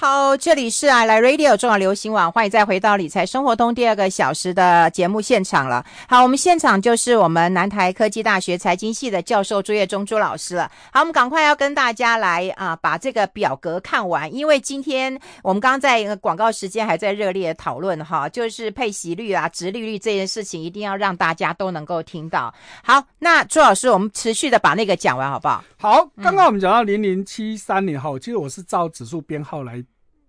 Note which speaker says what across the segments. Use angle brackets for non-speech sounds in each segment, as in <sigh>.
Speaker 1: 好，这里是 i 来 Radio 重要流行网，欢迎再回到理财生活通第二个小时的节目现场了。好，我们现场就是我们南台科技大学财经系的教授朱叶忠朱老师了。好，我们赶快要跟大家来啊，把这个表格看完，因为今天我们刚在广告时间还在热烈讨论哈，就是配息率啊、直利率这件事情，一定要让大家都能够听到。好，那朱老师，我们持续的把那个讲完好不好？
Speaker 2: 好，刚刚我们讲到零零七三年后，其实我是照指数编号来。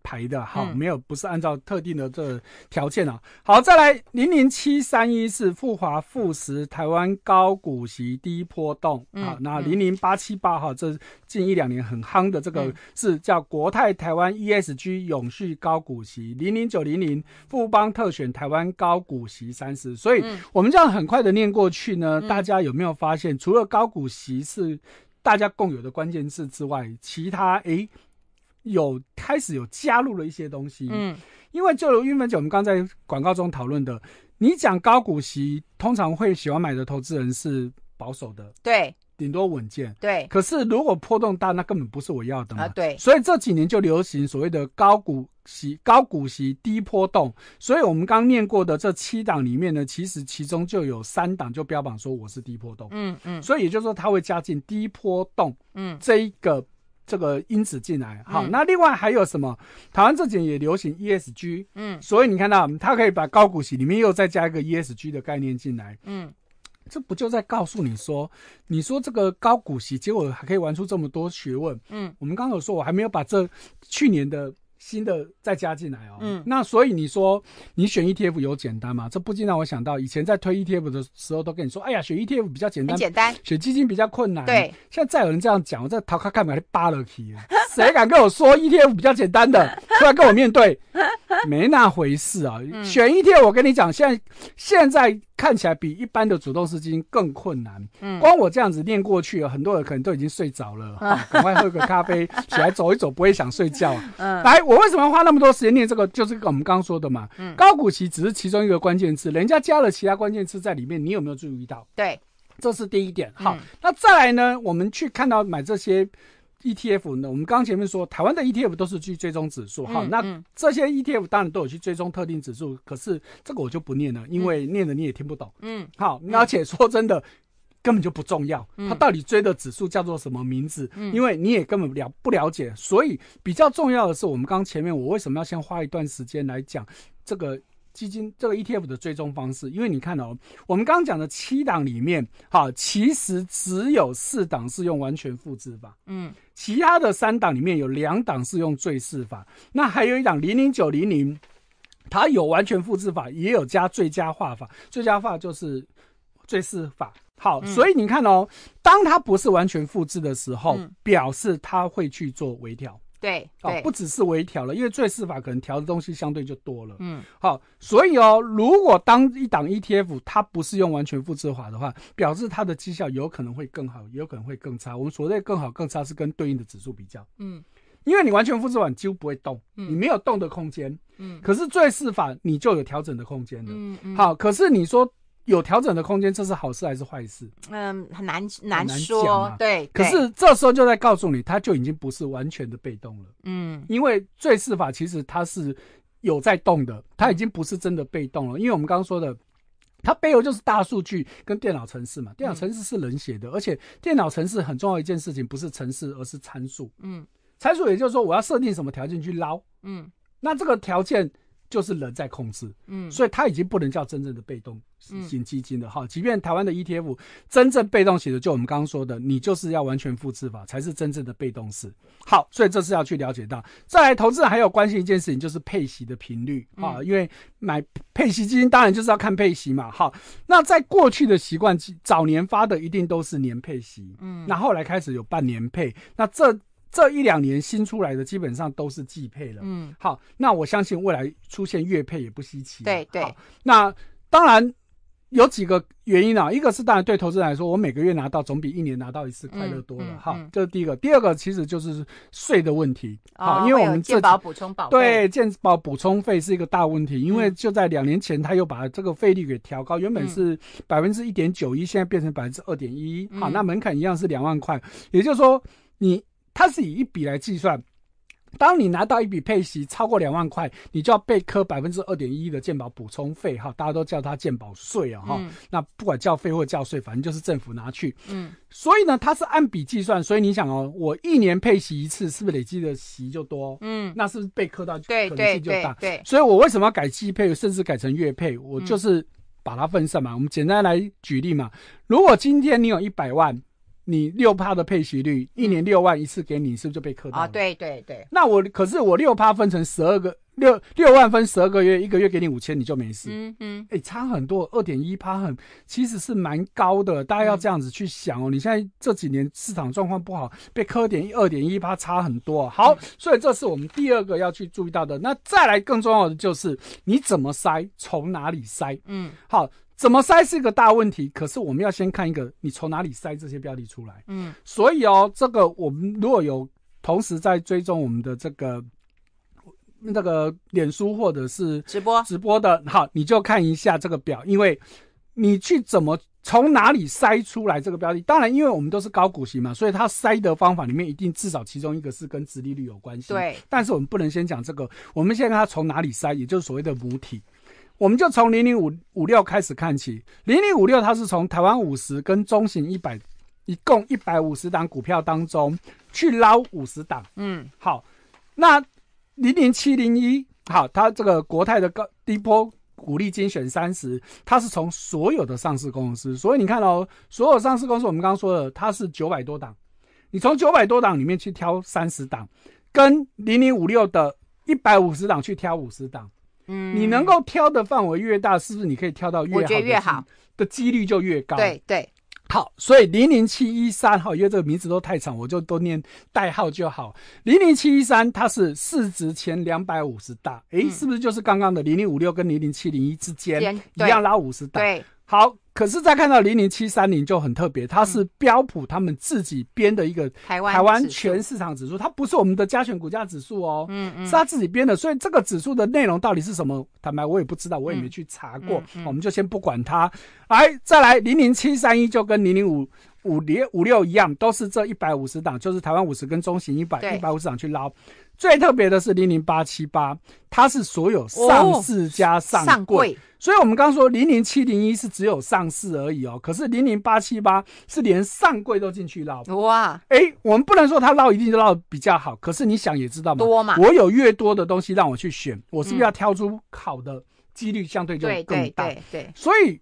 Speaker 2: 台的哈，没有不是按照特定的这条件啊。好，再来零零七三一是富华富实台湾高股息低波动啊。那零零八七八哈，这近一两年很夯的这个是叫国泰台湾 ESG 永续高股息。零零九零零富邦特选台湾高股息三十。所以我们这样很快的念过去呢，大家有没有发现，除了高股息是大家共有的关键字之外，其他哎。有开始有加入了一些东西，嗯，因为就如玉分九，我们刚在广告中讨论的，你讲高股息，通常会喜欢买的投资人是保守的，对，顶多稳健，对。可是如果波动大，那根本不是我要的嘛，对。所以这几年就流行所谓的高股息、高股息低波动。所以我们刚念过的这七档里面呢，其实其中就有三档就标榜说我是低波动，嗯嗯。所以也就是说，它会加进低波动，嗯，这一个。这个因子进来，好，那另外还有什么？台湾几年也流行 ESG，嗯，所以你看到它可以把高股息里面又再加一个 ESG 的概念进来，嗯，这不就在告诉你说，你说这个高股息，结果还可以玩出这么多学问，嗯，我们刚有说，我还没有把这去年的。新的再加进来哦，嗯，那所以你说你选 ETF 有简单吗？这不禁让我想到，以前在推 ETF 的时候都跟你说，哎呀，选 ETF 比较简单，很简单，选基金比较困难。对，现在再有人这样讲，我在淘咖看板扒了皮，谁敢跟我说 ETF 比较简单的，出 <laughs> 来跟我面对？<laughs> 没那回事啊，选一天我跟你讲，现在现在看起来比一般的主动基金更困难。嗯，光我这样子念过去，很多人可能都已经睡着了。啊，<laughs> 赶快喝个咖啡，起来走一走，不会想睡觉。<laughs> 嗯，来，我为什么花那么多时间念这个？就是我们刚刚说的嘛。嗯，高股息只是其中一个关键字，人家加了其他关键字在里面，你有没有注意到？对，这是第一点。好，那再来呢？我们去看到买这些。ETF 呢？我们刚前面说，台湾的 ETF 都是去追踪指数哈。那这些 ETF 当然都有去追踪特定指数，可是这个我就不念了，因为念了你也听不懂。嗯，好，而且说真的，根本就不重要。他到底追的指数叫做什么名字？因为你也根本了不了解。所以比较重要的是，我们刚前面我为什么要先花一段时间来讲这个？基金这个 ETF 的追踪方式，因为你看哦，我们刚刚讲的七档里面，好，其实只有四档是用完全复制法，嗯，其他的三档里面有两档是用最适法，那还有一档零零九零零，它有完全复制法，也有加最佳化法，最佳化就是最适法。好，所以你看哦，当它不是完全复制的时候，表示它会去做微调。
Speaker 1: 对，哦，不只
Speaker 2: 是微调了，因为最适法可能调的东西相对就多了。嗯，好，所以哦，如果当一档 ETF 它不是用完全复制法的话，表示它的绩效有可能会更好，也有可能会更差。我们所谓更好、更差是跟对应的指数比较。嗯，因为你完全复制完几乎不会动，你没有动的空间。嗯，可是最适法你就有调整的空间了。嗯嗯，好，可是你说。有调整的空间，这是好事还是坏事？
Speaker 1: 嗯，很难难说，对。可是
Speaker 2: 这时候就在告诉你，它就已经不是完全的被动了。嗯，因为最适法其实它是有在动的，它已经不是真的被动了。因为我们刚刚说的，它背后就是大数据跟电脑程式嘛。电脑程式是人写的，而且电脑程式很重要一件事情，不是程式，而是参数。嗯，参数也就是说我要设定什么条件去捞。嗯，那这个条件。就是人在控制，嗯，所以它已经不能叫真正的被动型基金了，哈。即便台湾的 ETF 真正被动型的，就我们刚刚说的，你就是要完全复制法，才是真正的被动式。好，所以这是要去了解到。再来，投资人还有关心一件事情，就是配息的频率啊，因为买配息基金，当然就是要看配息嘛，好。那在过去的习惯，早年发的一定都是年配息，嗯，那后来开始有半年配，那这。这一两年新出来的基本上都是季配了，嗯，好，那我相信未来出现月配也不稀奇。对对，那当然有几个原因啊，一个是当然对投资人来说，我每个月拿到总比一年拿到一次快乐多了，哈，这是第一个。第二个其实就是税的问题啊，因为我们健保补
Speaker 3: 充保对，
Speaker 2: 健保补充费是一个大问题，因为就在两年前他又把这个费率给调高，原本是百分之一点九一，现在变成百分之二点一一，好，那门槛一样是两万块，也就是说你。它是以一笔来计算，当你拿到一笔配息超过两万块，你就要被扣百分之二点一的健保补充费，哈，大家都叫它健保税啊，哈，那不管交费或交税，反正就是政府拿去。嗯，所以呢，它是按笔计算，所以你想哦，我一年配息一次，是不是累积的息就多？嗯，那是不是被扣到可能性就大？对，所以我为什么要改季配，甚至改成月配？我就是把它分散嘛。我们简单来举例嘛，如果今天你有一百万。你六趴的配息率，一年六万一次给你，是不是就被磕？了？啊，
Speaker 1: 对对对。
Speaker 2: 那我可是我六趴分成十二个六六万分十二个月，一个月给你五千，你就没事。嗯嗯，哎，差很多，二点一趴很，其实是蛮高的。大家要这样子去想哦。你现在这几年市场状况不好，被磕点一二点一趴差很多。好，所以这是我们第二个要去注意到的。那再来更重要的就是你怎么筛，从哪里筛？嗯，好。怎么筛是一个大问题，可是我们要先看一个，你从哪里筛这些标题出来？嗯，所以哦，这个我们如果有同时在追踪我们的这个那个脸书或者是直播直播的，好，你就看一下这个表，因为你去怎么从哪里筛出来这个标题？当然，因为我们都是高股息嘛，所以它筛的方法里面一定至少其中一个是跟殖利率有关系。对，但是我们不能先讲这个，我们先看它从哪里筛，也就是所谓的母体。我们就从零零五五六开始看起，零零五六它是从台湾五十跟中型一百，一共一百五十档股票当中去捞五十档。嗯，好，那零零七零一，好，它这个国泰的高低波股利精选三十，它是从所有的上市公司，所以你看哦，所有上市公司我们刚刚说的，它是九百多档，你从九百多档里面去挑三十档，跟零零五六的一百五十档去挑五十档。嗯，你能够挑的范围越大，是不是你可以挑到越好？越好，的几率就越高。对对。好，所以零零七一三哈，因为这个名字都太长，我就都念代号就好。零零七一三，它是市值前两百五十大，诶，是不是就是刚刚的零零五六跟零零七零一之间一样拉五十大？对。好。可是再看到零零七三零就很特别，它是标普他们自己编的一个台湾全市场指数，它不是我们的加权股价指数哦，嗯嗯，是他自己编的，所以这个指数的内容到底是什么？坦白我也不知道，我也没去查过，我们就先不管它。来，再来零零七三一就跟零零五。五零五六一样，都是这一百五十档，就是台湾五十跟中型一百一百五十档去捞。最特别的是零零八七八，它是所有上市加上柜。所以我们刚刚说零零七零一是只有上市而已哦。可是零零八七八是连上柜都进去捞。哇！哎，我们不能说它捞一定就捞比较好，可是你想也知道嘛，多嘛，我有越多的东西让我去选，我是不是要挑出好的几率相对就更大？对对对，所以。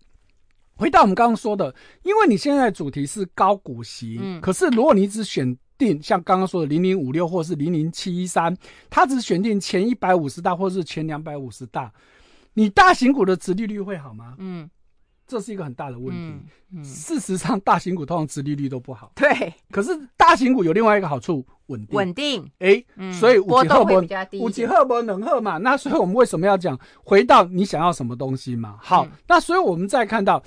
Speaker 2: 回到我们刚刚说的，因为你现在主题是高股息，嗯，可是如果你只选定像刚刚说的零零五六或是零零七一三，它只选定前一百五十大或者是前两百五十大，你大型股的殖利率会好吗？嗯，这是一个很大的问题。事实上，大型股通常殖利率都不好。对，可是大型股有另外一个好处，稳定。稳定。哎，所以我幅赫比五级赫伯能赫嘛？那所以我们为什么要讲回到你想要什么东西嘛？好，那所以我们再看到。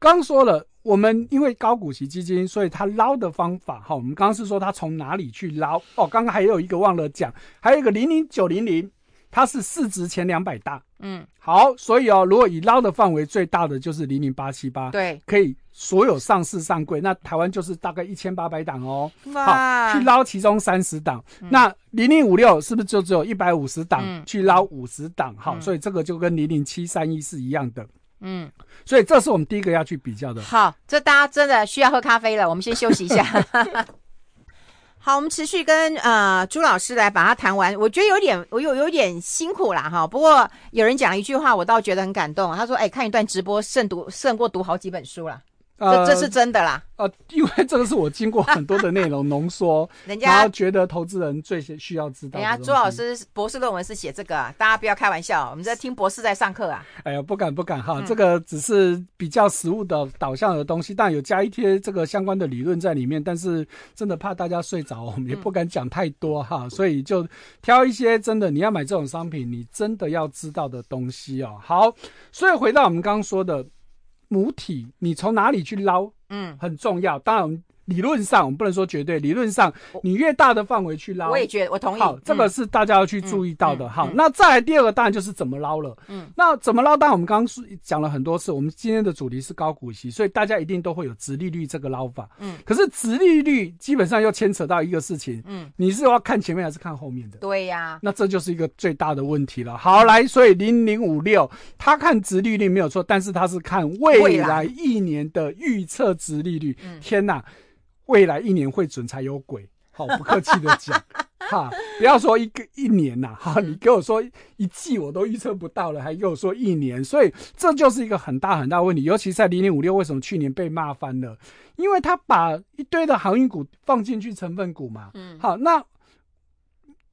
Speaker 2: 刚说了，我们因为高股息基金，所以它捞的方法哈，我们刚刚是说它从哪里去捞哦。刚刚还有一个忘了讲，还有一个零零九零零，它是市值前两百大，嗯，好，所以哦，如果以捞的范围最大的就是零零八七八，对，可以所有上市上柜，那台湾就是大概一千八百档哦，好，去捞其中三十档，那零零五六是不是就只有一百五十档去捞五十档？好，所以这个就跟零零七三一是一样的。嗯，所以这是我们第一个要去比较的。
Speaker 1: 好，这大家真的需要喝咖啡了，我们先休息一下。<laughs> 好，我们持续跟呃朱老师来把它谈完。我觉得有点，我有有点辛苦啦哈。不过有人讲一句话，我倒觉得很感动。他说：“哎，看一段直播，胜读胜过读好几本书了。”呃，这是真的啦，
Speaker 2: 呃，因为这个是我经过很多的内容浓缩，<laughs> 人家觉得投资人最需要知道。人家朱老师
Speaker 1: 博士论文是写这个，大家不要开玩笑，我们在听博士在上课啊。
Speaker 2: 哎呀，不敢不敢哈，这个只是比较实物的导向的东西，但有加一些这个相关的理论在里面，但是真的怕大家睡着，我们也不敢讲太多哈，所以就挑一些真的你要买这种商品，你真的要知道的东西哦。好，所以回到我们刚刚说的。母体，你从哪里去捞？嗯，很重要。当然。理论上，我们不能说绝对。理论上，你越大的范围去捞，我也觉得我同意。好，这个是大家要去注意到的。好，那再来第二个，当然就是怎么捞了。嗯，那怎么捞？当然我们刚刚讲了很多次。我们今天的主题是高股息，所以大家一定都会有直利率这个捞法。嗯，可是直利率基本上又牵扯到一个事情。嗯，你是要看前面还是看后面
Speaker 1: 的？对呀。
Speaker 2: 那这就是一个最大的问题了。好，来，所以零零五六，他看直利率没有错，但是他是看未来一年的预测直利率。嗯，天哪！未来一年会准才有鬼，好不客气的讲，<laughs> 哈，不要说一个一年呐，哈，你给我说一季我都预测不到了，还又说一年，所以这就是一个很大很大问题，尤其在零零五六，为什么去年被骂翻了？因为他把一堆的航运股放进去成分股嘛，嗯，好，那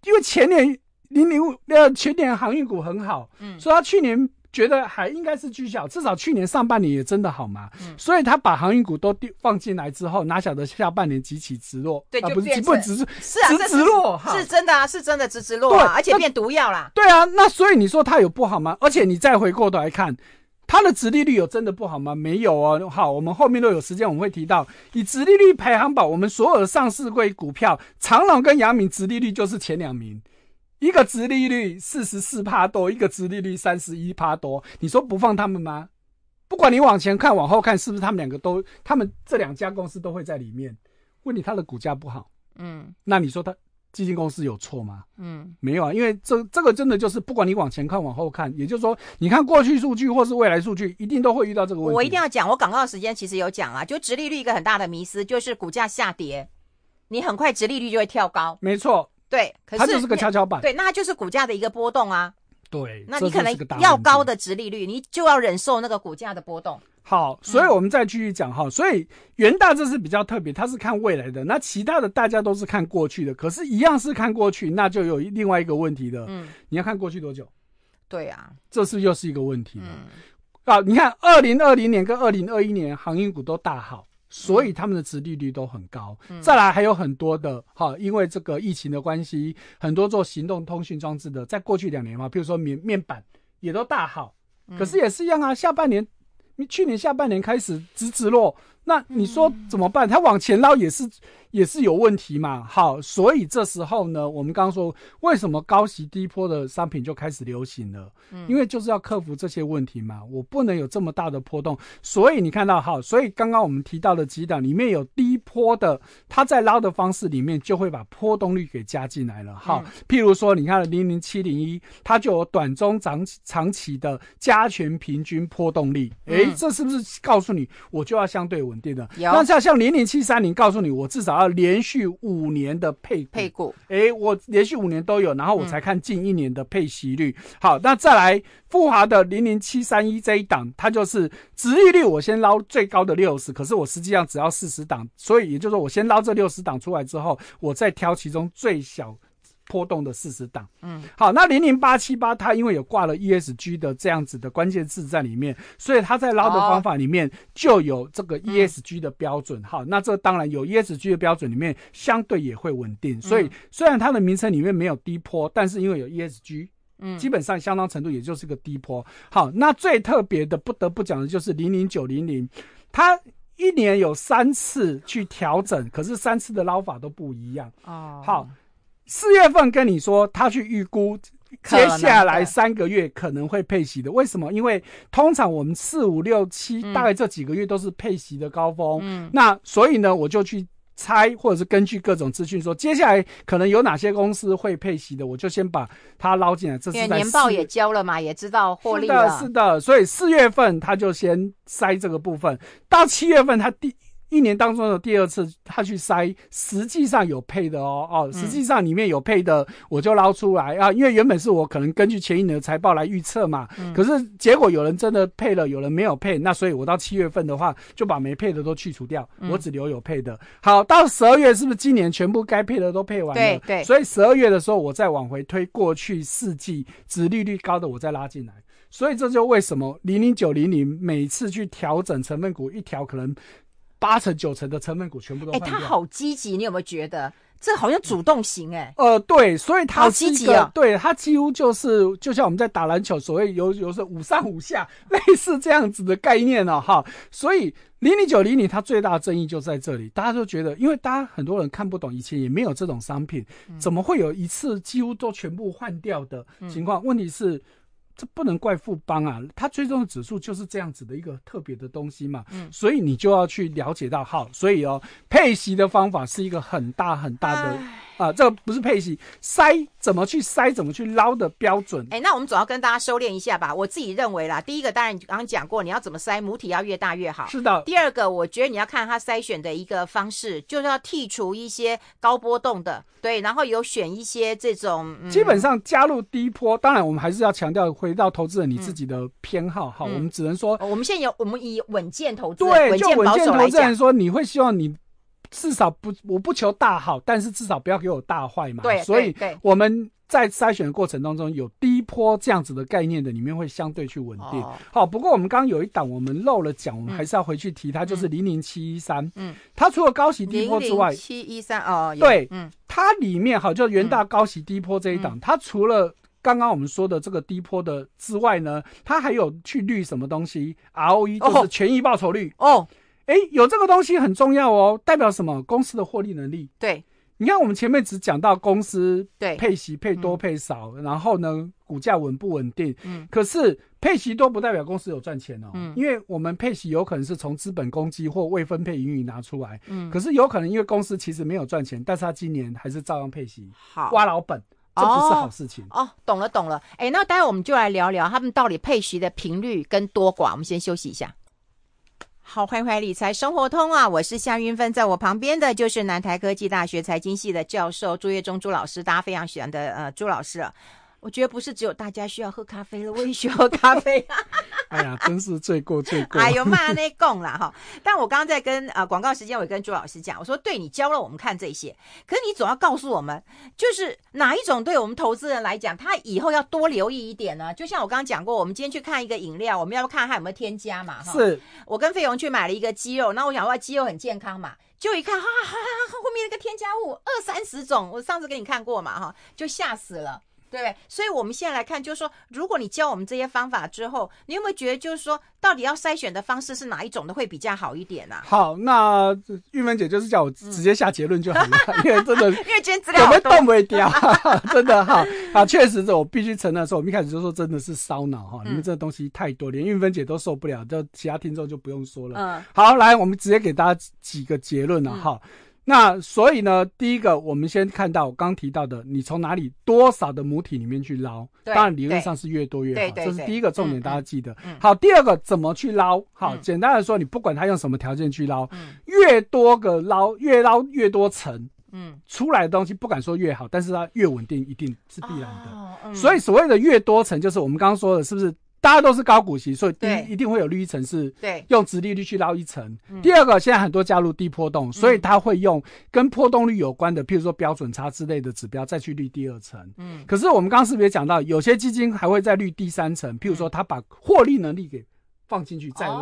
Speaker 2: 因为前年零零五呃前年航运股很好，嗯，所以他去年。觉得还应该是居小，至少去年上半年也真的好嘛。嗯，所以他把航运股都放进来之后，哪晓得下半年急起直落，对，不是急不直是直直落，是
Speaker 1: 真的啊，是真的直直落，而且变
Speaker 2: 毒药啦。对啊，那所以你说它有不好吗？而且你再回过头来看，它的直利率有真的不好吗？没有啊。好，我们后面都有时间我们会提到，以直利率排行榜，我们所有的上市柜股票，长隆跟阳明直利率就是前两名。一个殖利率四十四帕多，一个殖利率三十一帕多，你说不放他们吗？不管你往前看、往后看，是不是他们两个都、他们这两家公司都会在里面？问你他的股价不好，嗯，那你说他基金公司有错吗？嗯，没有啊，因为这这个真的就是不管你往前看、往后看，也就是说，你看过去数据或是未来数据，一定都会遇到这个问题。我一定
Speaker 1: 要讲，我广告时间其实有讲啊，就殖利率一个很大的迷思就是股价下跌，你很快殖利率就会跳高。没错。对，可是它就是个跷跷板，对，那它就是股价的一个波动啊。
Speaker 2: 对，那你可能要高
Speaker 1: 的值利率，你就要忍受那个股价的波动。
Speaker 2: 好，所以我们再继续讲哈，所以元大这是比较特别，它是看未来的，那其他的大家都是看过去的。可是，一样是看过去，那就有另外一个问题的。嗯，你要看过去多久？对啊，这是又是一个问题。嗯，啊，你看二零二零年跟二零二一年，航运股都大好。所以他们的殖利率都很高。再来还有很多的哈，因为这个疫情的关系，很多做行动通讯装置的，在过去两年嘛，譬如说面面板也都大好。可是也是一样啊，下半年，去年下半年开始直直落。那你说怎么办？他往前捞也是，也是有问题嘛。好，所以这时候呢，我们刚刚说为什么高息低坡的商品就开始流行了？嗯，因为就是要克服这些问题嘛。我不能有这么大的波动，所以你看到好，所以刚刚我们提到的几档里面有低坡的，它在捞的方式里面就会把波动率给加进来了。好，譬如说你看零零七零一，它就有短中长长期的加权平均波动率。哎，这是不是告诉你我就要相对稳？对的，那像像零零七三零，告诉你我至少要连续五年的配配股，哎，我连续五年都有，然后我才看近一年的配息率。好，那再来富华的零零七三一这一档，它就是值率率我先捞最高的六十，可是我实际上只要四十档，所以也就是说我先捞这六十档出来之后，我再挑其中最小。波动的四十档，嗯，好，那零零八七八它因为有挂了 E S G 的这样子的关键字在里面，所以它在捞的方法里面就有这个 E S G 的标准，哈，那这当然有 E S G 的标准里面相对也会稳定，所以虽然它的名称里面没有低坡，但是因为有 E S G，嗯，基本上相当程度也就是个低坡，好，那最特别的不得不讲的就是零零九零零，它一年有三次去调整，可是三次的捞法都不一样，哦，好。四月份跟你说，他去预估接下来三个月可能会配息的，为什么？因为通常我们四五六七大概这几个月都是配息的高峰。嗯，那所以呢，我就去猜，或者是根据各种资讯说，接下来可能有哪些公司会配息的，我就先把它捞进来。这是年报也
Speaker 1: 交了嘛，也知道获利了。是
Speaker 2: 的，所以四月份他就先筛这个部分，到七月份他第。一年当中的第二次，他去筛，实际上有配的哦，哦，实际上里面有配的，我就捞出来啊，因为原本是我可能根据前一年的财报来预测嘛，可是结果有人真的配了，有人没有配，那所以我到七月份的话，就把没配的都去除掉，我只留有配的。好，到十二月是不是今年全部该配的都配完了？对对。所以十二月的时候，我再往回推过去四季，值利率高的，我再拉进来。所以这就为什么零零九零零每次去调整成分股，一调可能。八成九成的成分股全部都哎，他好
Speaker 1: 积极，你有没有觉得这好像主动型哎？
Speaker 2: 呃，对，所以他好积极啊，对他几乎就是就像我们在打篮球，所谓有有时候五上五下，<laughs> 类似这样子的概念哦，哈。所以零零九零零它最大的争议就在这里，大家都觉得，因为大家很多人看不懂，以前也没有这种商品，怎么会有一次几乎都全部换掉的情况？问题是？这不能怪富邦啊，它最终的指数就是这样子的一个特别的东西嘛，嗯，所以你就要去了解到，好，所以哦，配息的方法是一个很大很大的。啊，这个不是配息筛，怎么去筛，怎么去捞的标准？
Speaker 1: 哎，那我们总要跟大家收敛一下吧。我自己认为啦，第一个当然你刚刚讲过，你要怎么筛，母体要越大越好。是的。第二个，我觉得你要看它筛选的一个方式，就是要剔除一些高波动的，对，然后有选一些这种。基本
Speaker 2: 上加入低波，当然我们还是要强调，回到投资者你自己的偏好哈。我们只能说，
Speaker 1: 我们现在有我们以稳健投资、对，稳健保守来讲说，
Speaker 2: 你会希望你。至少不，我不求大好，但是至少不要给我大坏嘛。对，所以我们在筛选的过程当中，有低坡这样子的概念的，里面会相对去稳定。好，不过我们刚刚有一档，我们漏了讲，我们还是要回去提它，就是零零七一三。嗯，它除了高息低坡之外，七
Speaker 1: 一三哦，对，嗯，
Speaker 2: 它里面好，就元大高息低坡这一档，它除了刚刚我们说的这个低坡的之外呢，它还有去绿什么东西？ROE 就是权益报酬率哦。哎，有这个东西很重要哦，代表什么？公司的获利能力。对，你看我们前面只讲到公司对配息配多配少，然后呢股价稳不稳定。嗯。可是配息多不代表公司有赚钱哦。嗯。因为我们配息有可能是从资本公积或未分配盈余拿出来。嗯。可是有可能因为公司其实没有赚钱，但是他今年还是照样配息，挖老本，这不是好事情。
Speaker 1: 哦，懂了懂了。哎，那待会我们就来聊聊他们到底配息的频率跟多寡。我们先休息一下。好，欢迎回理财生活通》啊！我是夏云芬，在我旁边的就是南台科技大学财经系的教授朱月忠朱老师，大家非常喜欢的呃朱老师。我觉得不是只有大家需要喝咖啡了，我也需要咖啡
Speaker 2: <laughs> 哎呀，真是罪过罪过！哎呦妈，那
Speaker 1: 共了哈！但我刚刚在跟啊广告时间，我也跟朱老师讲，我说对你教了我们看这些，可是你总要告诉我们，就是哪一种对我们投资人来讲，他以后要多留意一点呢？就像我刚刚讲过，我们今天去看一个饮料，我们要看它有没有添加嘛？哈，是。我跟费勇去买了一个鸡肉，那我想说鸡肉很健康嘛，就一看，哈哈哈哈后面那个添加物二三十种，我上次给你看过嘛，哈，就吓死了。对，所以我们现在来看，就是说，如果你教我们这些方法之后，你有没有觉得，就是说，到底要筛选的方式是哪一种的会比较好一点呢？
Speaker 2: 好，那玉芬姐就是叫我直接下结论就好了，因为真的，因为
Speaker 1: 今天资料有没有动
Speaker 2: 不会掉，<laughs> 真的哈啊，确实是我必须承认，说我们一开始就说真的是烧脑哈，你们这东西太多，连玉芬姐都受不了，就其他听众就不用说了。嗯，好，来，我们直接给大家几个结论了哈。那所以呢，第一个，我们先看到刚提到的，你从哪里多少的母体里面去捞，当然理论上是越多越好，这是第一个重点，大家记得。好，第二个怎么去捞？好，简单的说，你不管他用什么条件去捞，越多个捞，越捞越多层，嗯，出来的东西不敢说越好，但是它越稳定一定是必然的。所以所谓的越多层，就是我们刚刚说的是不是？大家都是高股息，所以第一一定会有绿一层是用直利率去捞一层。第二个，现在很多加入低波动，所以他会用跟波动率有关的，譬如说标准差之类的指标再去绿第二层。嗯，可是我们刚刚是不是讲到，有些基金还会再绿第三层，譬如说他把获利能力。给。放进去再问，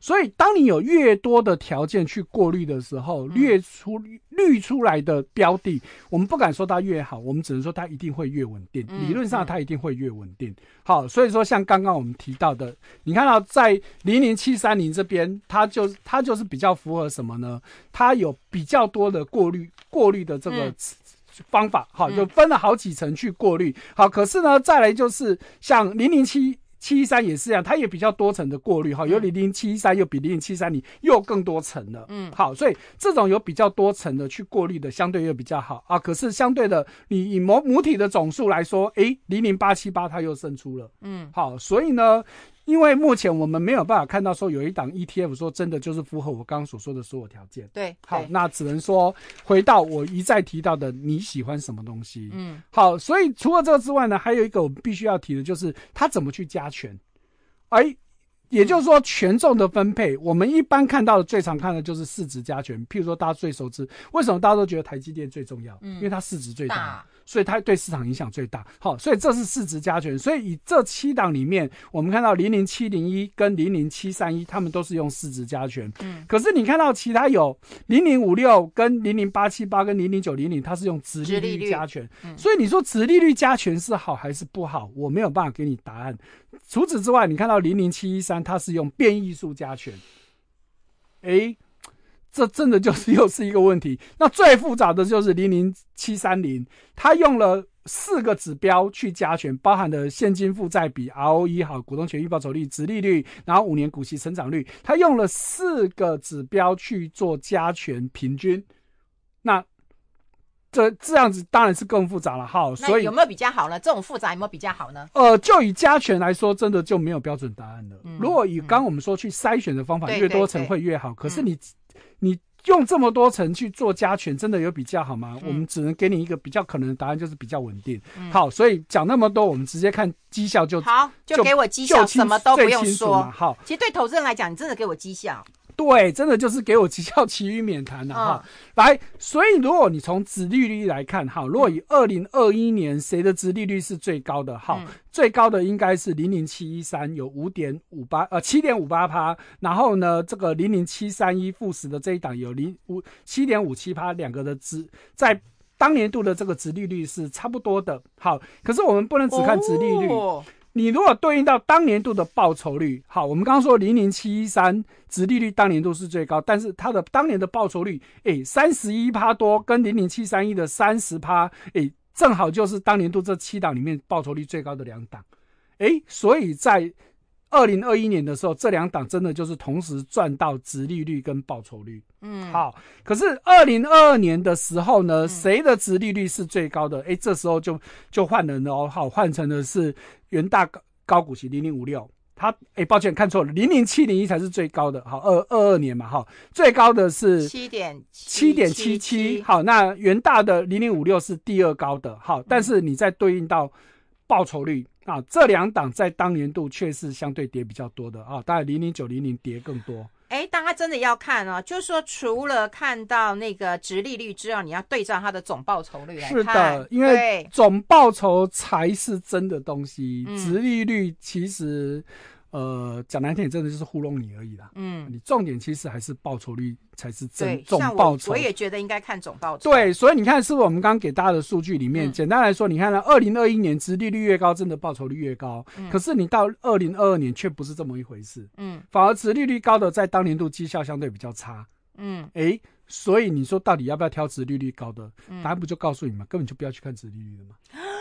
Speaker 2: 所以当你有越多的条件去过滤的时候，滤出滤出来的标的，我们不敢说它越好，我们只能说它一定会越稳定。理论上它一定会越稳定。好，所以说像刚刚我们提到的，你看到在零零七三零这边，它就它就是比较符合什么呢？它有比较多的过滤过滤的这个方法，好，就分了好几层去过滤。好，可是呢，再来就是像零零七。七三也是这样，它也比较多层的过滤哈，有零零七三，又比零零七三零又更多层了，嗯，好，所以这种有比较多层的去过滤的，相对又比较好啊。可是相对的，你以母母体的总数来说，诶零零八七八它又胜出了，嗯，好，所以呢。因为目前我们没有办法看到说有一档 ETF 说真的就是符合我刚刚所说的所有条件。对，好，那只能说回到我一再提到的你喜欢什么东西。嗯，好，所以除了这个之外呢，还有一个我们必须要提的就是它怎么去加权，哎，也就是说权重的分配，我们一般看到的最常看的就是市值加权，譬如说大家最熟知，为什么大家都觉得台积电最重要？嗯，因为它市值最大。所以它对市场影响最大，好，所以这是市值加权。所以以这七档里面，我们看到零零七零一跟零零七三一，他们都是用市值加权。嗯。可是你看到其他有零零五六跟零零八七八跟零零九零零，它是用折利率加权。嗯。所以你说直利率加权是好还是不好？我没有办法给你答案。除此之外，你看到零零七一三，它是用变异数加权。诶。这真的就是又是一个问题。那最复杂的就是零零七三零，它用了四个指标去加权，包含的现金负债比、ROE 好、股东权益报酬率、值利率，然后五年股息成长率。它用了四个指标去做加权平均。那这这样子当然是更复杂了，好。所以有没有
Speaker 1: 比较好呢？这种复杂有没有比较好呢？
Speaker 2: 呃，就以加权来说，真的就没有标准答案了。如果以刚我们说去筛选的方法越多层会越好，可是你。你用这么多层去做加权，真的有比较好吗？我们只能给你一个比较可能的答案，就是比较稳定。好，所以讲那么多，我们直接看绩效就好，
Speaker 1: 就给我绩效，什么都不用说。好，其实对投资人来讲，你真的给我绩效。
Speaker 2: 对，真的就是给我奇效奇遇免谈了哈。来，所以如果你从殖利率来看，哈，如果以二零二一年谁的殖利率是最高的，哈，最高的应该是零零七一三，有五点五八呃七点五八趴。然后呢，这个零零七三一负十的这一档有零五七点五七趴，两个的值在当年度的这个值利率是差不多的。好，可是我们不能只看值利率。你如果对应到当年度的报酬率，好，我们刚刚说零零七一三，殖利率当年度是最高，但是它的当年的报酬率，哎，三十一趴多，跟零零七三一的三十趴，哎，正好就是当年度这七档里面报酬率最高的两档，哎，所以在二零二一年的时候，这两档真的就是同时赚到殖利率跟报酬率。嗯，好。可是二零二二年的时候呢，谁的殖利率是最高的？哎，这时候就就换人哦，好，换成的是元大高高股息零零五六。他哎，抱歉看错了，零零七零一才是最高的。好，二二二年嘛，好，最高的是七点七点七七。好，那元大的零零五六是第二高的。好，但是你在对应到报酬率啊，这两档在当年度却是相对跌比较多的啊，大概零零九零零跌更多。
Speaker 1: 哎，大。真的要看啊，就是说，除了看到那个直利率之外，你要对照它的总报酬率来看。是的，因为
Speaker 2: 总报酬才是真的东西。直利率其实。呃，讲难听，点，真的就是糊弄你而已啦。嗯，你重点其实还是报酬率才是正重报酬。我也
Speaker 1: 觉得应该看总报酬。对，
Speaker 2: 所以你看，是不是我们刚给大家的数据里面，简单来说，你看呢，二零二一年，殖利率越高，真的报酬率越高。可是你到二零二二年，却不是这么一回事。嗯，反而殖利率高的，在当年度绩效相对比较差。嗯，哎，所以你说到底要不要挑殖利率高的？答案不就告诉你们，根本就不要去看殖利率了吗？<gasps>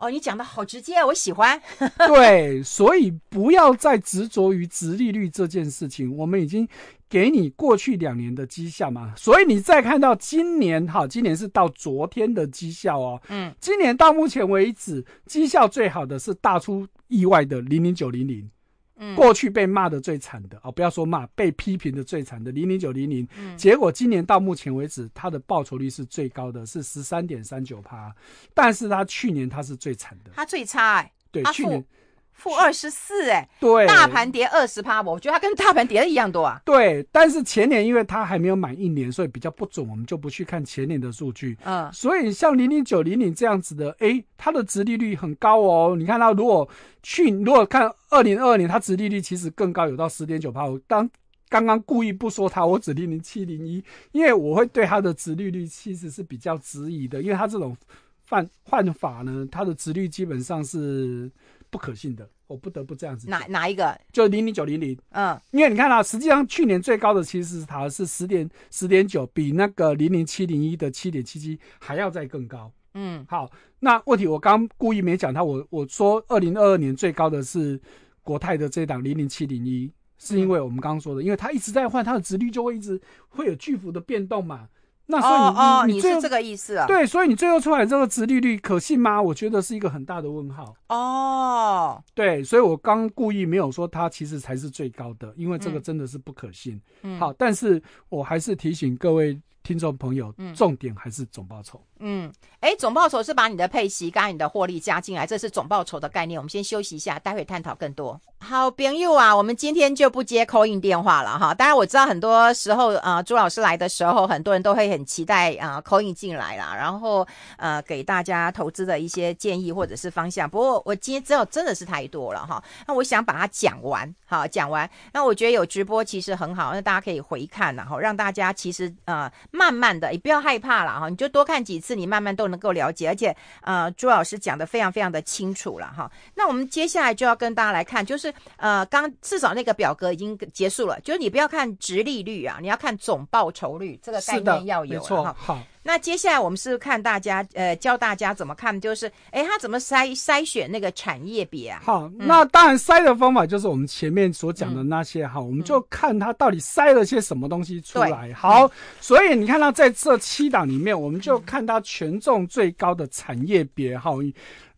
Speaker 1: 哦，你讲的好直接啊，我
Speaker 2: 喜欢。<laughs> 对，所以不要再执着于殖利率这件事情。我们已经给你过去两年的绩效嘛，所以你再看到今年哈，今年是到昨天的绩效哦。嗯，今年到目前为止绩效最好的是大出意外的零零九零零。过去被骂的最惨的啊，不要说骂，被批评的最惨的零零九零零，结果今年到目前为止，它的报酬率是最高的，是十三点三九趴，但是它去年它是最惨的，
Speaker 1: 它最差哎，对，去年。负二十四哎，对，大盘跌二十趴，我觉得它跟大盘跌的一样多
Speaker 2: 啊。对，但是前年因为它还没有满一年，所以比较不准，我们就不去看前年的数据。嗯，所以像零零九零零这样子的，哎，它的殖利率很高哦。你看它如果去如果看二零二年，它殖利率其实更高，有到十点九八五。当刚刚故意不说它，我指零零七零一，因为我会对它的殖利率其实是比较质疑的，因为它这种换换法呢，它的殖率基本上是。不可信的，我不得不这样子。
Speaker 1: 哪哪一个？
Speaker 2: 就零零九零零。嗯，因为你看啊，实际上去年最高的其实是它是十点十点九，比那个零零七零一的七点七七还要再更高。嗯，好，那问题我刚故意没讲它，我我说二零二二年最高的是国泰的这档零零七零一，是因为我们刚刚说的，因为它一直在换，它的值率就会一直会有巨幅的变动嘛。
Speaker 3: 那所以你你你
Speaker 2: 是这个
Speaker 1: 意思啊？对，所
Speaker 2: 以你最后出来这个殖利率可信吗？我觉得是一个很大的问号哦。对，所以我刚故意没有说它其实才是最高的，因为这个真的是不可信。好，但是我还是提醒各位听众朋友，重点还是总报酬。嗯，
Speaker 1: 哎，总报酬是把你的配息、加你的获利加进来，这是总报酬的概念。我们先休息一下，待会探讨更多。好朋友啊，我们今天就不接口音电话了哈。当然我知道很多时候啊，朱老师来的时候，很多人都会很期待啊口音进来啦，然后呃给大家投资的一些建议或者是方向。不过我今天知道真的是太多了哈。那我想把它讲完好讲完。那我觉得有直播其实很好，那大家可以回看，然后让大家其实呃慢慢的，也不要害怕了哈，你就多看几次，你慢慢都能够了解。而且呃朱老师讲的非常非常的清楚了哈。那我们接下来就要跟大家来看，就是。呃，刚至少那个表格已经结束了，就是你不要看直利率啊，你要看总报酬率这个概念要有错，好，那接下来我们是看大家，呃，教大家怎么看，就是哎，他怎么筛筛选那个产业别啊？好，那
Speaker 2: 当然筛的方法就是我们前面所讲的那些哈，我们就看他到底筛了些什么东西出来。好，所以你看到在这七档里面，我们就看他权重最高的产业别哈。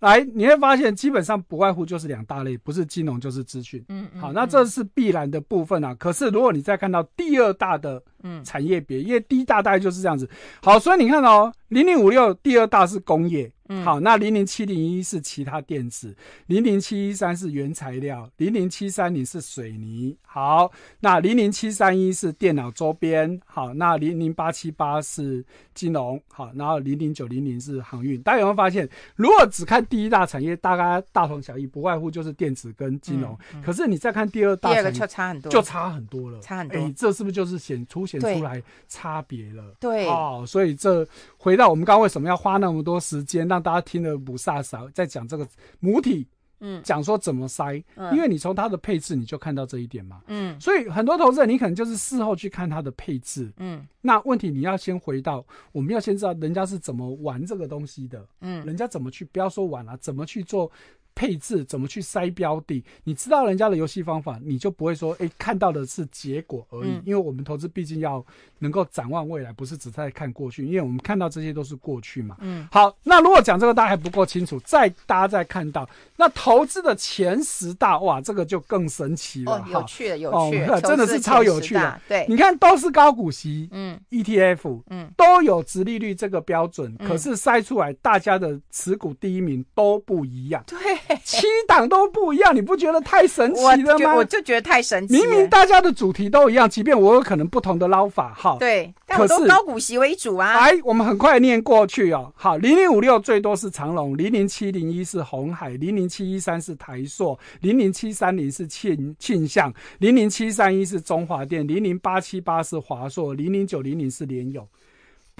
Speaker 2: 来，你会发现基本上不外乎就是两大类，不是金融就是资讯。嗯，好，那这是必然的部分啊。可是如果你再看到第二大的。嗯，产业别，因为第一大大概就是这样子。好，所以你看哦，零零五六第二大是工业，嗯，好，那零零七零一是其他电子，零零七一三是原材料，零零七三零是水泥，好，那零零七三一是电脑周边，好，那零零八七八是金融，好，然后零零九零零是航运。大家有没有发现，如果只看第一大产业，大概大同小异，不外乎就是电子跟金融。可是你再看第二大，第二个就差很多，就差很多了，差很多。哎，这是不是就是显出？显出来差别了，对哦，所以这回到我们刚刚为什么要花那么多时间让大家听了不萨萨在讲这个母体，嗯，讲说怎么塞，嗯，因为你从它的配置你就看到这一点嘛，嗯，所以很多投资人你可能就是事后去看它的配置，嗯，那问题你要先回到，我们要先知道人家是怎么玩这个东西的，嗯，人家怎么去不要说玩了，怎么去做。配置怎么去筛标的？你知道人家的游戏方法，你就不会说，哎，看到的是结果而已。因为我们投资毕竟要能够展望未来，不是只在看过去。因为我们看到这些都是过去嘛。嗯。好，那如果讲这个大家还不够清楚，再大家再看到那投资的前十大，哇，这个就更神奇了有趣的，有趣的，<laughs> 真的是超有趣的。对，你看都是高股息，嗯，ETF，嗯，都有直利率这个标准，可是筛出来大家的持股第一名都不一样。对。七档都不一样，你不觉得太神奇了吗？我就
Speaker 1: 觉得太神奇。明明
Speaker 2: 大家的主题都一样，即便我有可能不同的捞法，哈。对，但我都捞股
Speaker 1: 息为主啊。哎，我们很
Speaker 2: 快念过去哦。好，零零五六最多是长隆，零零七零一是红海，零零七一三是台塑，零零七三零是庆庆象，零零七三一是中华电，零零八七八是华硕，零零九零零是联友。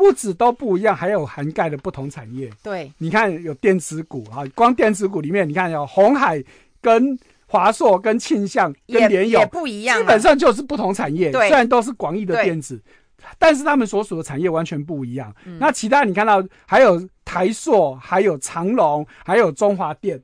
Speaker 2: 不止都不一样，还有涵盖的不同产业。对，你看有电子股啊，光电子股里面，你看有红海、跟华硕、跟庆向、跟联友，不
Speaker 1: 一样，基本上就是
Speaker 2: 不同产业。对，虽然都是广义的电子，但是他们所属的产业完全不一样。那其他你看到还有台硕、还有长龙、还有中华电。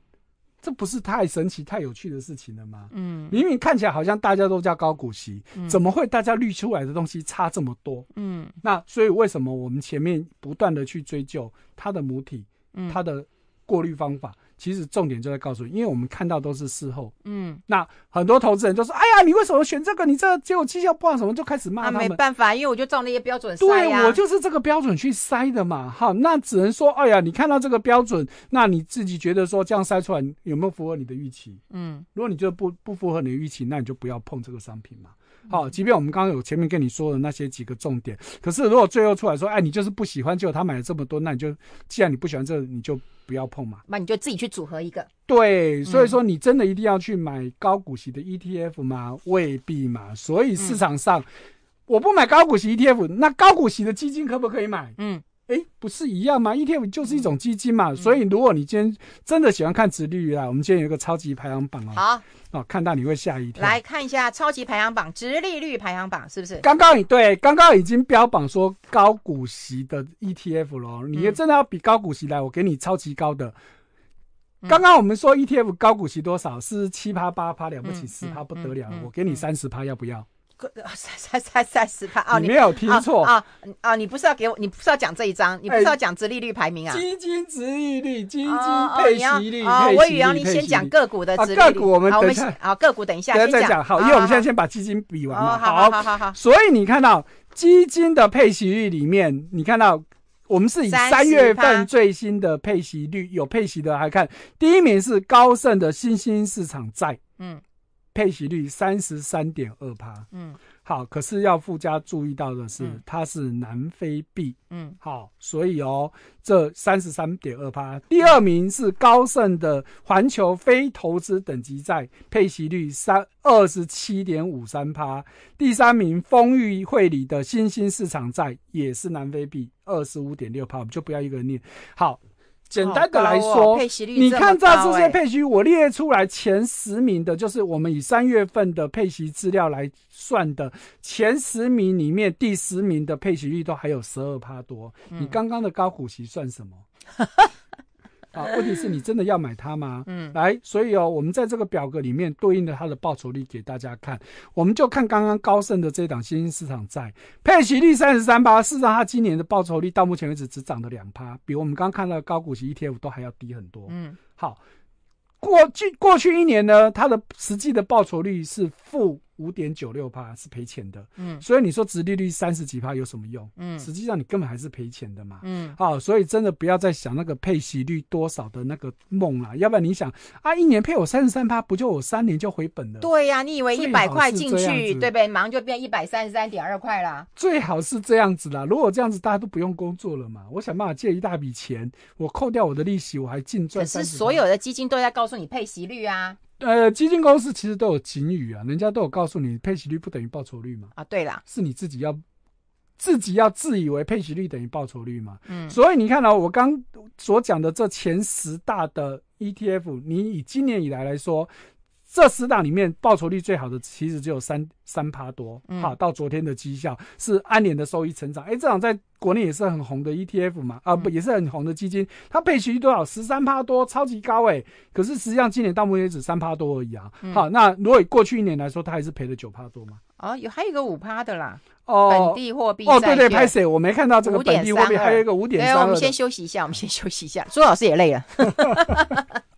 Speaker 2: 这不是太神奇、太有趣的事情了吗？嗯，明明看起来好像大家都叫高股息，怎么会大家滤出来的东西差这么多？嗯，那所以为什么我们前面不断的去追究它的母体、它的过滤方法？其实重点就在告诉你，因为我们看到都是事后，嗯，那很多投资人就说，哎呀，你为什么选这个？你这结果绩效不好，什么就开始骂他们。没办
Speaker 1: 法，因为我就照那些标准筛呀。对，我就
Speaker 2: 是这个标准去筛的嘛，哈。那只能说，哎呀，你看到这个标准，那你自己觉得说这样筛出来有没有符合你的预期？嗯，如果你觉得不不符合你的预期，那你就不要碰这个商品嘛。好，即便我们刚刚有前面跟你说的那些几个重点，可是如果最后出来说，哎，你就是不喜欢，就他买了这么多，那你就既然你不喜欢这，你就不要碰嘛。
Speaker 1: 那你就自己去组合一个。
Speaker 2: 对，所以说你真的一定要去买高股息的 ETF 吗？未必嘛。所以市场上，我不买高股息 ETF，那高股息的基金可不可以买？嗯。哎，不是一样吗？ETF 就是一种基金嘛，所以如果你今天真的喜欢看殖利率啊，我们今天有个超级排行榜哦，好，哦，看到你会吓一跳。来
Speaker 1: 看一下超级排行榜，殖利率排行榜是不是？刚刚
Speaker 2: 对，刚刚已经标榜说高股息的 ETF 喽，你也真的要比高股息来，我给你超级高的。刚刚我们说 ETF 高股息多少是七趴八趴了不起，十趴不得了，我给你三十趴，要不要？
Speaker 1: <laughs> 三三三三十排啊！你没有听错啊啊！你不是要给我，你不是要讲这一章，你不是要讲殖利率排名啊？基
Speaker 3: 金殖利率、基金
Speaker 1: 配息率。我以为你先讲个股的殖利率。个股我们等一下啊，个股等一下再讲。好，因为我们现在
Speaker 2: 先把基金比完嘛。好，好好好。所以你看到基金的配息率里面，你看到我们是以三月份最新的配息率，有配息的来看，第一名是高盛的新兴市场债。嗯。配息率三十三点二帕，嗯，好，可是要附加注意到的是，它是南非币，嗯，好，所以哦，这三十三点二帕，第二名是高盛的环球非投资等级债，配息率三二十七点五三帕，第三名丰裕汇里的新兴市场债也是南非币二十五点六帕，我们就不要一个人念，好。简单的来说，你看在这些配息，我列出来前十名的，就是我们以三月份的配息资料来算的，前十名里面第十名的配息率都还有十二趴多，你刚刚的高股息算什么？<laughs> 啊，问题是你真的要买它吗？嗯，来，所以哦，我们在这个表格里面对应的它的报酬率给大家看，我们就看刚刚高盛的这档新兴市场债，配息率三十三趴，事实上它今年的报酬率到目前为止只涨了两趴，比我们刚刚看到高股息 ETF 都还要低很多。嗯，好，过去过去一年呢，它的实际的报酬率是负。五点九六帕是赔钱的，嗯，所以你说直利率三十几帕有什么用？嗯，实际上你根本还是赔钱的嘛，嗯，好，所以真的不要再想那个配息率多少的那个梦了，要不然你想啊，一年配我三十三趴，不就我三年就回本了？
Speaker 1: 对呀，你以为一百块进去，对不对？马上就变一百三十三点二块啦。
Speaker 2: 最好是这样子啦，如果这样子大家都不用工作了嘛，我想办法借一大笔钱，我扣掉我的利息，我还净赚。可是所
Speaker 1: 有的基金都在告诉你配息率啊。
Speaker 2: 呃，基金公司其实都有警语啊，人家都有告诉你，配息率不等于报酬率嘛。啊，对啦，是你自己要自己要自以为配息率等于报酬率嘛。嗯，所以你看到我刚所讲的这前十大的 ETF，你以今年以来来说。这十档里面报酬率最好的其实只有三三趴多，好，到昨天的绩效是按年的收益成长，哎，这档在国内也是很红的 ETF 嘛，啊不也是很红的基金，它配息多少？十三趴多，超级高哎！可是实际上今年到目前为止三趴多而已啊。好，那如果过去一年来说，它还是赔了九趴多嘛？
Speaker 1: 哦，有还有一个五趴的啦，
Speaker 2: 哦，本地货币。哦，对对拍谁？我没看到这个本地货币，还有一个五点三。对，我们先休
Speaker 1: 息一下，我们先休息一下，朱
Speaker 2: 老师也累了。
Speaker 1: <laughs>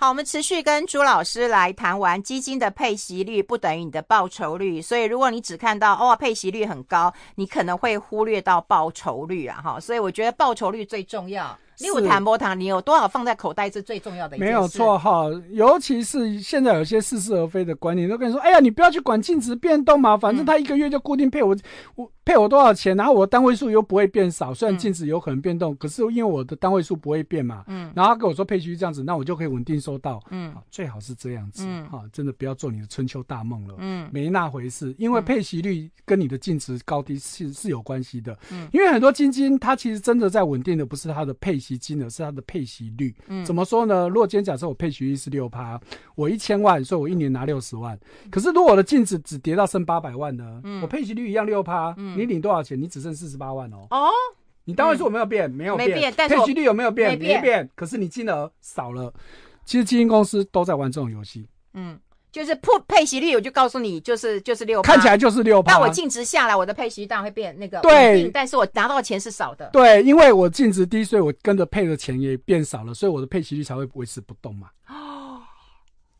Speaker 1: 好，我们持续跟朱老师来谈完基金的配息率不等于你的报酬率，所以如果你只看到哦配息率很高，你可能会忽略到报酬率啊，哈，所以我觉得报酬率最重要。你有弹拨糖，你有多少放在口袋是最重要的一没有错
Speaker 2: 哈，尤其是现在有些似是而非的观念，都跟你说：“哎呀，你不要去管净值变动嘛，反正他一个月就固定配我，我配我多少钱，然后我单位数又不会变少。虽然净值有可能变动，可是因为我的单位数不会变嘛。嗯，然后他跟我说配息这样子，那我就可以稳定收到。嗯，最好是这样子。嗯，啊，真的不要做你的春秋大梦了。嗯，没那回事，因为配息率跟你的净值高低是是有关系的。嗯，因为很多基金它其实真的在稳定的不是它的配。其金额是它的配息率，嗯，怎么说呢？如果今天假设我配息率是六趴，我一千万，所以我一年拿六十万。可是，如果我的净值只跌到剩八百万呢？嗯，我配息率一样六趴，你领多少钱？你只剩四十八万哦。哦，你单位数没有变，没有变，但是配息率有没有变？没变。可是你金额少了。其实基金公司都在玩这种游戏。嗯。
Speaker 1: 就是配配息率，我就告诉你，就是就是六，看起来就是六。但我净值下来，我的配息当然会变那个稳定，但是我拿到钱是少的。对，
Speaker 2: 因为我净值低，所以我跟着配的钱也变少了，所以我的配息率才会维持不动嘛。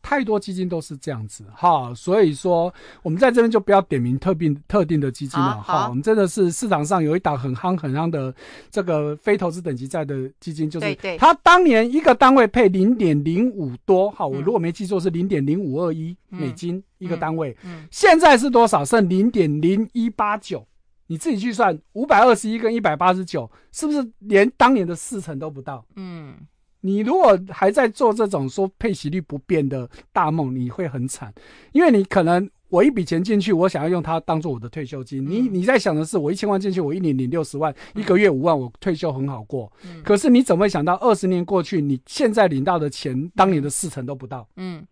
Speaker 2: 太多基金都是这样子哈，所以说我们在这边就不要点名特定特定的基金了哈。我们真的是市场上有一档很夯很夯的这个非投资等级债的基金，就是它当年一个单位配零点零五多哈，我如果没记错是零点零五二一美金一个单位，嗯，现在是多少？剩零点零一八九，你自己去算，五百二十一跟一百八十九，是不是连当年的四成都不到？嗯。你如果还在做这种说配息率不变的大梦，你会很惨，因为你可能我一笔钱进去，我想要用它当做我的退休金。你你在想的是，我一千万进去，我一年领六十万，一个月五万，我退休很好过。可是你怎么会想到二十年过去，你现在领到的钱，当年的四成都不到。
Speaker 3: 嗯，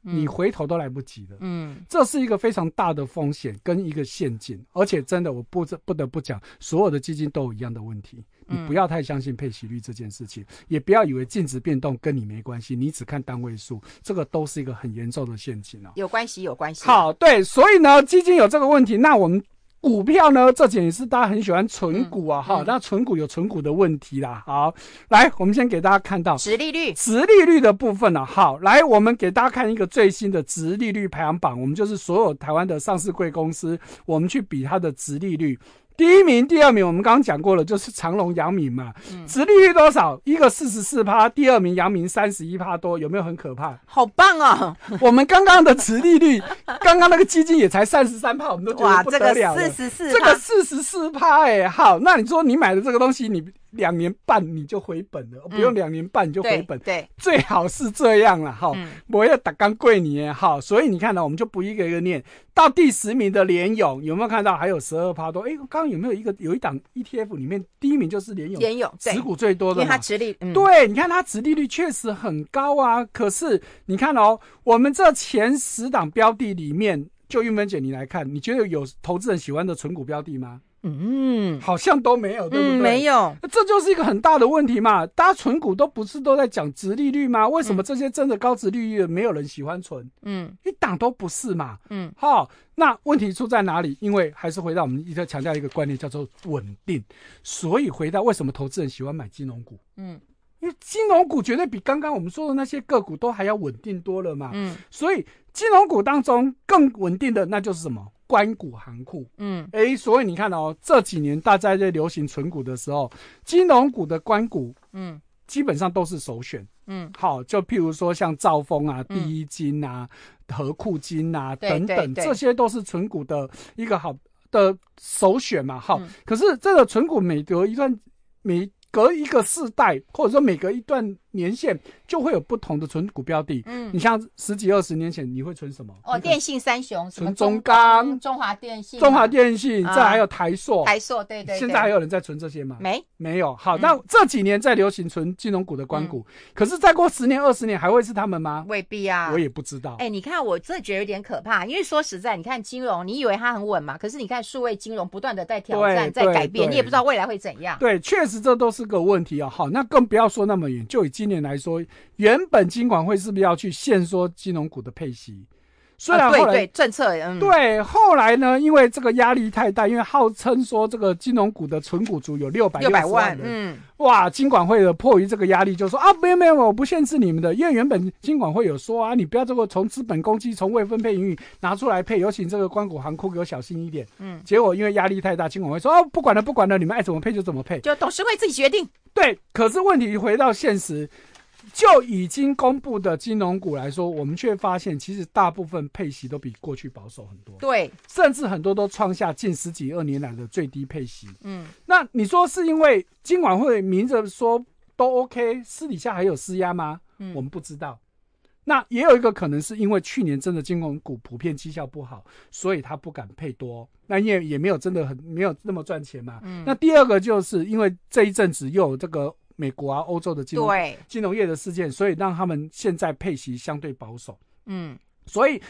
Speaker 3: 你回头
Speaker 2: 都来不及了。嗯，这是一个非常大的风险跟一个陷阱，而且真的我不不得不讲，所有的基金都有一样的问题。你不要太相信配息率这件事情，也不要以为净值变动跟你没关系。你只看单位数，这个都是一个很严重的陷阱哦。
Speaker 1: 有关系，有关系。好，
Speaker 2: 对，所以呢，基金有这个问题，那我们股票呢？这点也是大家很喜欢存股啊，哈。那存股有存股的问题啦。好，来，我们先给大家看到，殖利率，殖利率的部分呢。好，来，我们给大家看一个最新的值利率排行榜。我们就是所有台湾的上市贵公司，我们去比它的值利率。第一名、第二名，我们刚刚讲过了，就是长隆、杨明嘛，殖利率多少？一个四十四趴，第二名杨明三十一趴多，有没有很可怕？好棒啊！<laughs> 我们刚刚的殖利率，<laughs> 刚刚那个基金也才三十三趴，我们都觉得不得了。这个四十四，这个四十四趴哎，好，那你说你买的这个东西，你。两年半你就回本了，不用两年半你就回本，对，最好是这样了哈。我要打刚跪你哈，所以你看呢，我们就不一个一个念到第十名的联勇有没有看到还有十二趴多？哎，刚刚有没有一个有一档 ETF 里面第一名就是联勇联勇持股最多的，因为它值率。对，你看它值利率确实很高啊。可是你看哦，我们这前十档标的里面，就玉门姐你来看，你觉得有投资人喜欢的存股标的吗？嗯，好像都没有，对不对？没有，这就是一个很大的问题嘛。大家存股都不是都在讲值利率吗？为什么这些真的高值利率的没有人喜欢存？嗯，一档都不是嘛。嗯，好，那问题出在哪里？因为还是回到我们一直强调一个观念，叫做稳定。所以回到为什么投资人喜欢买金融股？嗯，因为金融股绝对比刚刚我们说的那些个股都还要稳定多了嘛。嗯，所以金融股当中更稳定的那就是什么？关股、行库，嗯，哎，所以你看哦，这几年大家在流行存股的时候，金融股的关股，嗯，基本上都是首选，嗯，好，就譬如说像兆丰啊、第一金啊、和库金啊等等，这些都是存股的一个好、的首选嘛，好。可是这个存股每隔一段、每隔一个世代，或者说每隔一段。年限就会有不同的存股标的。嗯，你像十几二十年前，你会存什么？
Speaker 1: 哦，电信三雄，存中钢、中华电信、中华电信，这还有台硕、台硕，对对。现在还有人
Speaker 2: 在存这些吗？没，没有。好，那这几年在流行存金融股的关股，可是再过十年二十年，还会是他们吗？
Speaker 1: 未必啊，我也
Speaker 2: 不知道。哎，你
Speaker 1: 看，我真的觉得有点可怕，因为说实在，你看金融，你以为它很稳嘛？可是你看数位金融不断的在挑战、在改变，你也不知道未来会怎样。
Speaker 2: 对，确实这都是个问题啊。好，那更不要说那么远，就已经。今年来说，原本金管会是不是要去限缩金融股的配息？虽然后来
Speaker 1: 政策，嗯，
Speaker 2: 对，后来呢，因为这个压力太大，因为号称说这个金融股的存股族有六百六百万，嗯，哇，金管会的迫于这个压力就说啊，没有没有，我不限制你们的，因为原本金管会有说啊，你不要这个从资本公积从未分配盈余拿出来配，有请这个关谷行空给我小心一点，嗯，结果因为压力太大，金管会说啊，不管了不管了，你们爱怎么配就怎么配，就董事会自己决定。对，可是问题回到现实。就已经公布的金融股来说，我们却发现其实大部分配息都比过去保守很多。对，甚至很多都创下近十几二年来的最低配息。嗯，那你说是因为今晚会明着说都 OK，私底下还有施压吗？嗯，我们不知道。那也有一个可能是因为去年真的金融股普遍绩效不好，所以他不敢配多。那也也没有真的很没有那么赚钱嘛。嗯，那第二个就是因为这一阵子又有这个。美国啊，欧洲的金金融业的事件，所以让他们现在配息相对保守。嗯，所以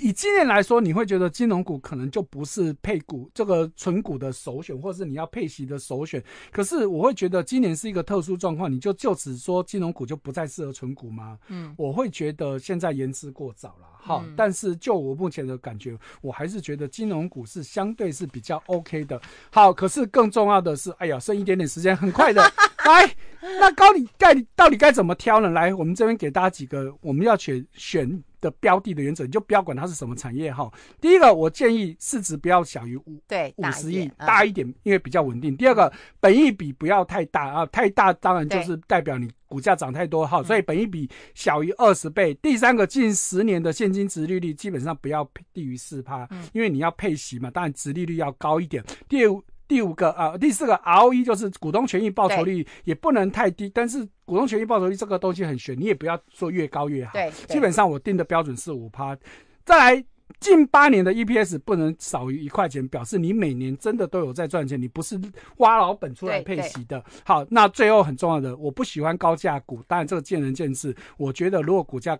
Speaker 2: 以今年来说，你会觉得金融股可能就不是配股这个纯股的首选，或是你要配息的首选。可是我会觉得今年是一个特殊状况，你就就此说金融股就不再适合纯股吗？嗯，我会觉得现在言之过早了哈。但是就我目前的感觉，我还是觉得金融股是相对是比较 OK 的。好，可是更重要的是，哎呀，剩一点点时间，很快的。来，那高你概到底该怎么挑呢？来，我们这边给大家几个我们要选选的标的的原则，你就不要管它是什么产业哈。第一个，我建议市值不要小于五
Speaker 1: 对五十
Speaker 2: 亿大一点，因为比较稳定。第二个，本益比不要太大啊，太大当然就是代表你股价涨太多哈，所以本益比小于二十倍。第三个，近十年的现金值利率基本上不要低于四趴，因为你要配息嘛，当然值利率要高一点。第五。第五个啊，第四个 ROE 就是股东权益报酬率，也不能太低。但是股东权益报酬率这个东西很玄，你也不要说越高越好。对，基本上我定的标准是五趴。再来，近八年的 EPS 不能少于一块钱，表示你每年真的都有在赚钱，你不是挖老本出来配息的。好，那最后很重要的，我不喜欢高价股，当然这个见仁见智。我觉得如果股价，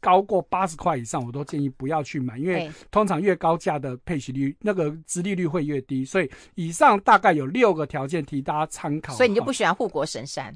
Speaker 2: 高过八十块以上，我都建议不要去买，因为通常越高价的配息率，那个殖利率会越低，所以以上大概有六个条件提大家参考。所以你就不喜
Speaker 1: 欢护国神山。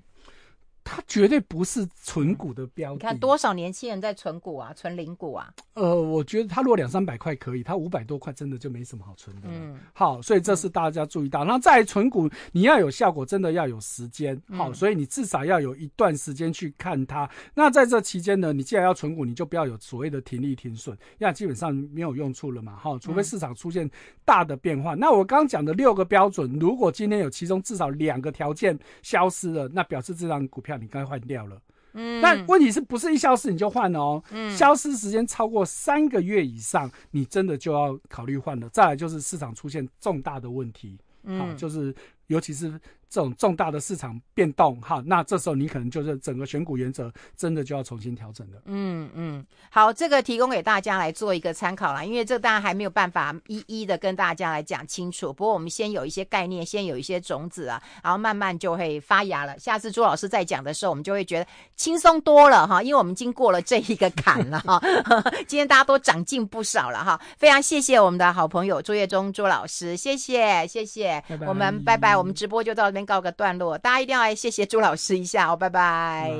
Speaker 2: 它绝对不是存股的标的。你看
Speaker 1: 多少年轻人在存股啊，存零股啊？
Speaker 2: 呃，我觉得他如果两三百块可以，他五百多块真的就没什么好存的。嗯，好，所以这是大家注意到。那在存股，你要有效果，真的要有时间。好，所以你至少要有一段时间去看它。那在这期间呢，你既然要存股，你就不要有所谓的停利停损，那基本上没有用处了嘛。好，除非市场出现大的变化。那我刚刚讲的六个标准，如果今天有其中至少两个条件消失了，那表示这张股票。你该换掉了，嗯，但问题是不是一消失你就换哦？嗯，消失时间超过三个月以上，你真的就要考虑换了。再来就是市场出现重大的问题，嗯，就是尤其是。这种重大的市场变动哈，那这时候你可能就是整个选股原则真的就要重新调整了。
Speaker 1: 嗯嗯，好，这个提供给大家来做一个参考啦，因为这大家还没有办法一一的跟大家来讲清楚。不过我们先有一些概念，先有一些种子啊，然后慢慢就会发芽了。下次朱老师再讲的时候，我们就会觉得轻松多了哈，因为我们已经过了这一个坎了哈。今天大家都长进不少了哈，非常谢谢我们的好朋友朱月忠朱老师，谢谢谢谢，我们拜拜，我们直播就到这告个段落，
Speaker 3: 大家一定要来谢谢朱老师一下哦，拜拜。